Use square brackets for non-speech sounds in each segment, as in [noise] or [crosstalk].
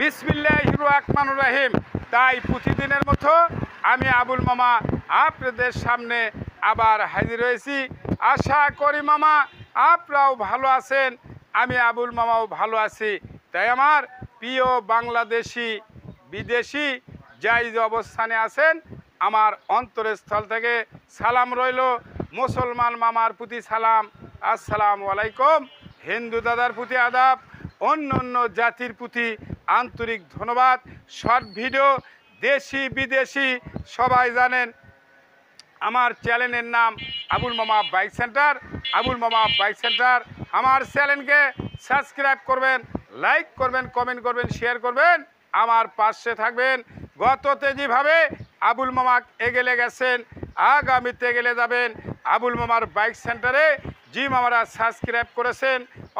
বিসমিল্লাহ হিরু আকমান রাহিম তাই প্রতিদিনের মতো আমি আবুল মামা আপনাদের সামনে আবার হাজির হয়েছি আশা করি মামা আপনারাও ভালো আছেন আমি আবুল মামাও ভালো আছি তাই আমার প্রিয় বাংলাদেশি বিদেশি যাই যে অবস্থানে আছেন আমার অন্তরস্থল থেকে সালাম রইল মুসলমান মামার প্রতি সালাম আসসালামু আলাইকুম হিন্দু দাদার প্রতি আদাব অন্য অন্য জাতির প্রতি আন্তরিক ধন্যবাদ শর্ট ভিডিও দেশি বিদেশি সবাই জানেন আমার চ্যানেলের নাম আবুল মামা বাইক সেন্টার আবুল মামা বাইক সেন্টার আমার চ্যানেলকে সাবস্ক্রাইব করবেন লাইক করবেন কমেন্ট করবেন শেয়ার করবেন আমার পাশে থাকবেন গততে যেভাবে আবুল মামা এগেলে গেছেন আগামীতে গেলে যাবেন আবুল মামার বাইক সেন্টারে জি মামারা সাবস্ক্রাইব করেছেন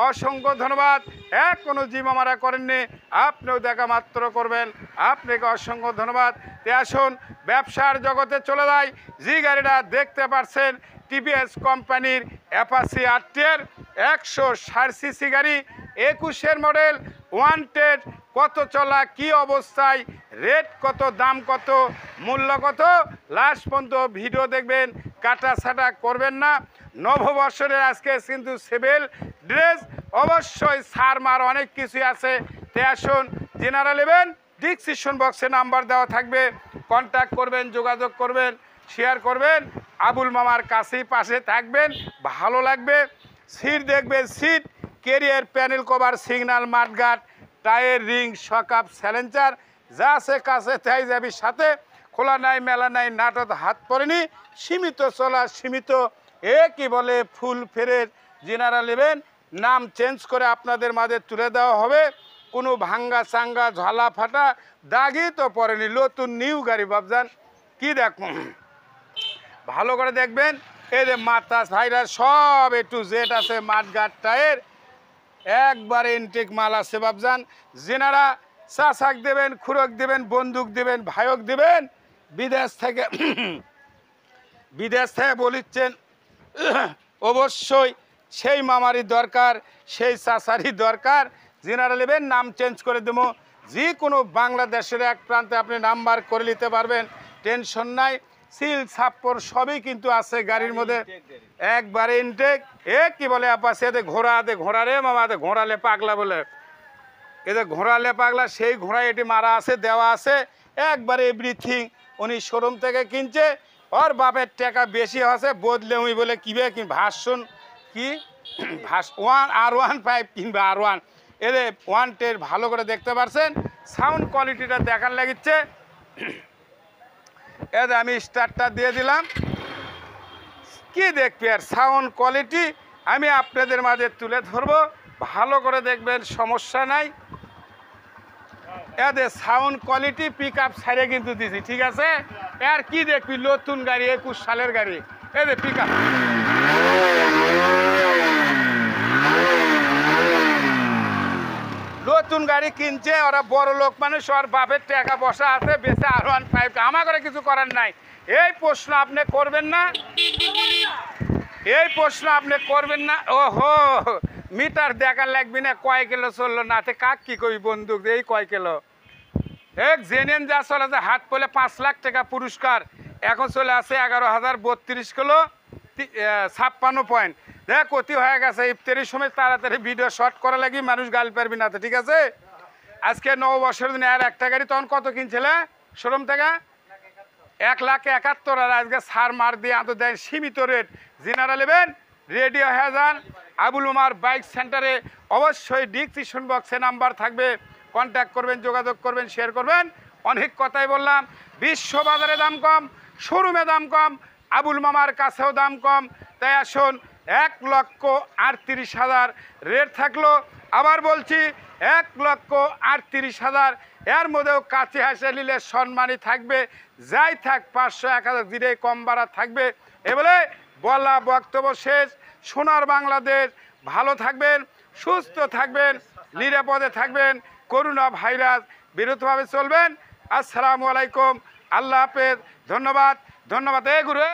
অসংখ্য ধন্যবাদ এক কোনো জি মামারা করেননি আপনিও দেখা মাত্র করবেন আপনাকে অসংখ্য ধন্যবাদ তে আসুন ব্যবসার জগতে চলে যায় জি গাড়িটা দেখতে পারছেন টিভিএস কোম্পানির অ্যাপাসি আটটের একশো ষাট সিসি গাড়ি একুশের মডেল ওয়ান্টেড কত চলা কি অবস্থায় রেট কত দাম কত মূল্য কত লাস্ট পর্যন্ত ভিডিও দেখবেন কাটা ছাটা করবেন না নববর্ষের আজকে কিন্তু সিভিল ড্রেস অবশ্যই সার মার অনেক কিছুই আছে তে আসুন জেনারেল নেবেন ডিসক্রিপশন বক্সে নাম্বার দেওয়া থাকবে কন্ট্যাক্ট করবেন যোগাযোগ করবেন শেয়ার করবেন আবুল মামার কাছেই পাশে থাকবেন ভালো লাগবে সিট দেখবেন seat carrier panel cover signal মাঠঘাট টায়ার রিং সকাপ স্যালেঞ্চার যা আছে কাছে তাই যাবি সাথে খোলা নাই মেলা নাই নাটত হাত পড়েনি সীমিত চলা সীমিত এ কি বলে ফুল ফেরের জেনারা নেবেন নাম চেঞ্জ করে আপনাদের মাঝে তুলে দেওয়া হবে কোনো ভাঙ্গা সাঙ্গা ঝলা ফাটা দাগই তো পড়েনি নতুন নিউ গাড়ি বাবজান কি দেখুন ভালো করে দেখবেন এদের যে মাতাস ভাইরা সব একটু জেট জেড আছে মাঠঘাট টায়ার একবার এনটেক মাল আছে বাবজান চা শাক দেবেন খুরক দেবেন বন্দুক দেবেন ভায়ক দেবেন বিদেশ থেকে [coughs] বিদেশ থেকে বলিচ্ছেন [coughs] অবশ্যই সেই মামারি দরকার সেই চাষারই দরকার জেনারা নেবেন নাম চেঞ্জ করে দেবো যে কোনো বাংলাদেশের এক প্রান্তে আপনি নাম্বার করে নিতে পারবেন টেনশন নাই সিল ছাপ্পর সবই কিন্তু আছে গাড়ির মধ্যে একবারে ইনটেক এ কি বলে আপা সে ঘোড়া আদে ঘোড়া রে মামা আদে ঘোড়ালে পাগলা বলে এদের ঘোড়ালে পাগলা সেই ঘোড়া এটি মারা আছে দেওয়া আছে একবারে এভরিথিং উনি শোরুম থেকে কিনছে ওর বাপের টাকা বেশি আছে বদলে উনি বলে কিবে কি ভাষণ কি ভাস ওয়ান আর ওয়ান ফাইভ কিনবে আর ওয়ান এদের ওয়ান টের ভালো করে দেখতে পারছেন সাউন্ড কোয়ালিটিটা দেখার লাগিচ্ছে এ আমি স্টারটা দিয়ে দিলাম কি দেখবে আর সাউন্ড কোয়ালিটি আমি আপনাদের মাঝে তুলে ধরবো ভালো করে দেখবেন সমস্যা নাই এদের সাউন্ড কোয়ালিটি পিক আপ সাইডে কিন্তু দিছি ঠিক আছে আর কি দেখবি নতুন গাড়ি একুশ সালের গাড়ি এদের পিক আপ নতুন গাড়ি কিনছে ওরা বড় লোক মানুষ ওর বাপের টাকা বসা আছে বেঁচে আর ওয়ান ফাইভ আমার করে কিছু করার নাই এই প্রশ্ন আপনি করবেন না এই প্রশ্ন আপনি করবেন না ওহো মিটার দেখার লাগবে না কয় কিলো চললো না কাক কি কই বন্দুক এই কয় কিলো এক জেনেন যা চলে যে হাত পলে পাঁচ লাখ টাকা পুরস্কার এখন চলে আছে এগারো হাজার বত্রিশ কিলো ছাপ্পান্ন পয়েন্ট দেখ ক্ষতি হয়ে গেছে ইফতারির সময় তাড়াতাড়ি ভিডিও শর্ট করা লাগি মানুষ গাল পারবি না তো ঠিক আছে আজকে নববর্ষের দিনে আর একটা গাড়ি তখন কত কিনছিলে শোরুম থেকে এক লাখ একাত্তর আর আজকে সার মার দিয়ে আন্ত দেন সীমিত রেট জিনারা নেবেন রেডিও হ্যাজান আবুল উমার বাইক সেন্টারে অবশ্যই ডিসক্রিপশন বক্সে নাম্বার থাকবে কন্ট্যাক্ট করবেন যোগাযোগ করবেন শেয়ার করবেন অনেক কথাই বললাম বিশ্ব বাজারে দাম কম শোরুমে দাম কম আবুল মামার কাছেও দাম কম তাই আসুন এক লক্ষ আটত্রিশ হাজার রেট থাকলো আবার বলছি এক লক্ষ আটত্রিশ হাজার এর মধ্যেও কাছে হাসে নিলে সম্মানই থাকবে যাই থাক পাঁচশো এক হাজার দিনে কম বাড়া থাকবে এ বলে বলা বক্তব্য শেষ সোনার বাংলাদেশ ভালো থাকবেন সুস্থ থাকবেন নিরাপদে থাকবেন করোনা ভাইরাস বিরতভাবে চলবেন আসসালামু আলাইকুম আল্লাহ হাফেজ ধন্যবাদ ধন্যবাদ এ গুরু